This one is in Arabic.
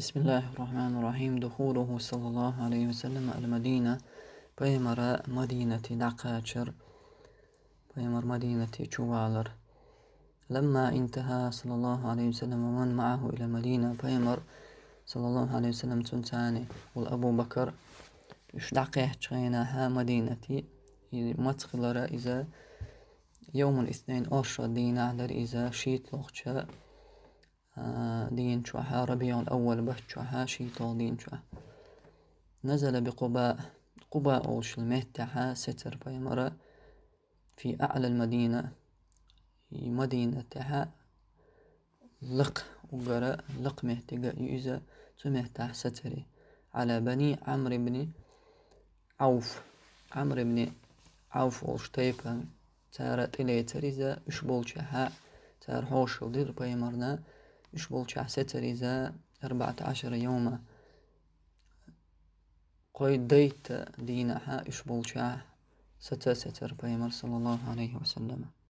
بسم الله الرحمن الرحيم دخوله صلى الله عليه وسلم المدينة بيمر مدينة دقاشر بيمر مدينة شوالر لما انتهى صلى الله عليه وسلم ومن معه إلى المدينة بيمر صلى الله عليه وسلم تنتاني والأبو بكر üç مدينة çıxaynaha إذا يوم الاثنين أرشد دينا على إذا شيت şiitloqça دين شوحا ربيع الأول بحت شوحا شيطان دين شوحا نزل بقباء قباء أوش المهتحا ستر بيمرة في أعلى المدينة في مدينة تحا لق وقرا لق مهتقا يؤذى تمهتح ستري على بني عمرو بن عوف عمرو بن عوف أوش تيبا تارت إلي تريزا إشبول بولش تار هوشل دير بيمرنا شبول شحسة ريزا أربعة عشر يوما قيد ديت دينها شبول شاح ستر ستر بيمر صلى الله عليه وسلم